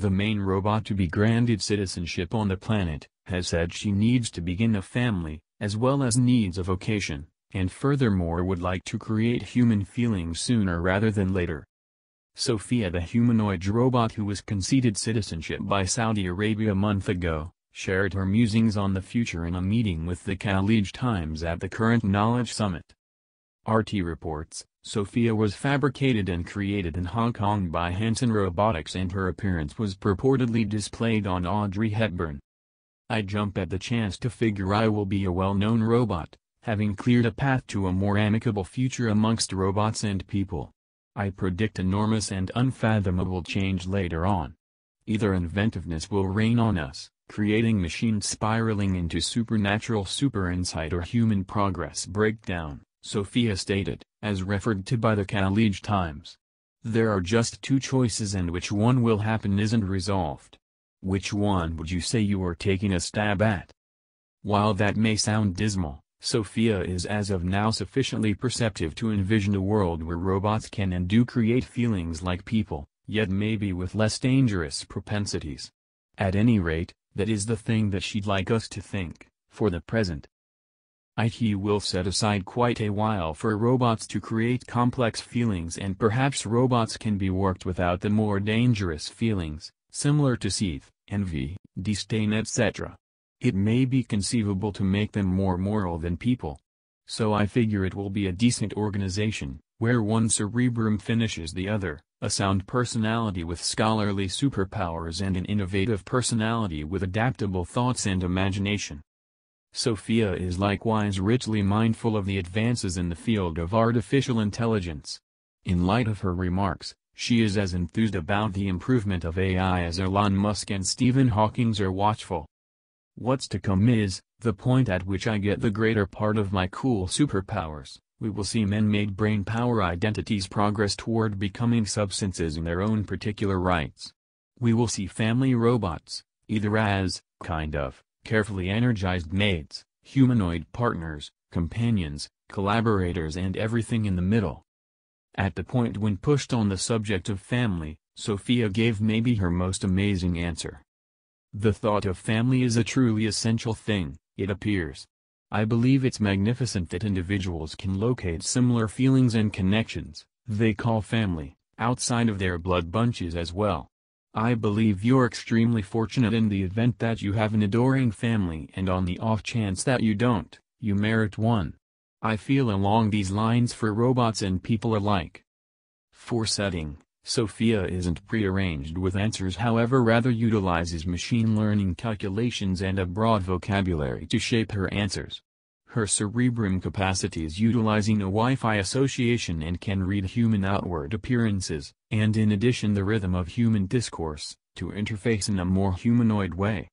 the main robot to be granted citizenship on the planet, has said she needs to begin a family, as well as needs a vocation, and furthermore would like to create human feelings sooner rather than later. Sophia the humanoid robot who was conceded citizenship by Saudi Arabia a month ago, shared her musings on the future in a meeting with the Khalij Times at the current Knowledge Summit. RT reports. Sophia was fabricated and created in Hong Kong by Hanson Robotics and her appearance was purportedly displayed on Audrey Hepburn. I jump at the chance to figure I will be a well-known robot, having cleared a path to a more amicable future amongst robots and people. I predict enormous and unfathomable change later on. Either inventiveness will rain on us, creating machines spiraling into supernatural super insight or human progress breakdown. Sophia stated, as referred to by the Khalij Times. There are just two choices and which one will happen isn't resolved. Which one would you say you are taking a stab at? While that may sound dismal, Sophia is as of now sufficiently perceptive to envision a world where robots can and do create feelings like people, yet maybe with less dangerous propensities. At any rate, that is the thing that she'd like us to think, for the present. IT will set aside quite a while for robots to create complex feelings and perhaps robots can be worked without the more dangerous feelings, similar to seethe, envy, disdain etc. It may be conceivable to make them more moral than people. So I figure it will be a decent organization, where one cerebrum finishes the other, a sound personality with scholarly superpowers and an innovative personality with adaptable thoughts and imagination. Sophia is likewise richly mindful of the advances in the field of artificial intelligence. In light of her remarks, she is as enthused about the improvement of AI as Elon Musk and Stephen Hawking are watchful. What's to come is, the point at which I get the greater part of my cool superpowers, we will see men-made brain power identities progress toward becoming substances in their own particular rights. We will see family robots, either as, kind of, carefully energized mates, humanoid partners, companions, collaborators and everything in the middle. At the point when pushed on the subject of family, Sophia gave maybe her most amazing answer. The thought of family is a truly essential thing, it appears. I believe it's magnificent that individuals can locate similar feelings and connections, they call family, outside of their blood bunches as well. I believe you're extremely fortunate in the event that you have an adoring family and on the off chance that you don't, you merit one. I feel along these lines for robots and people alike. For setting, Sophia isn't prearranged with answers however rather utilizes machine learning calculations and a broad vocabulary to shape her answers. Her cerebrum capacities, utilizing a Wi-Fi association and can read human outward appearances, and in addition the rhythm of human discourse, to interface in a more humanoid way.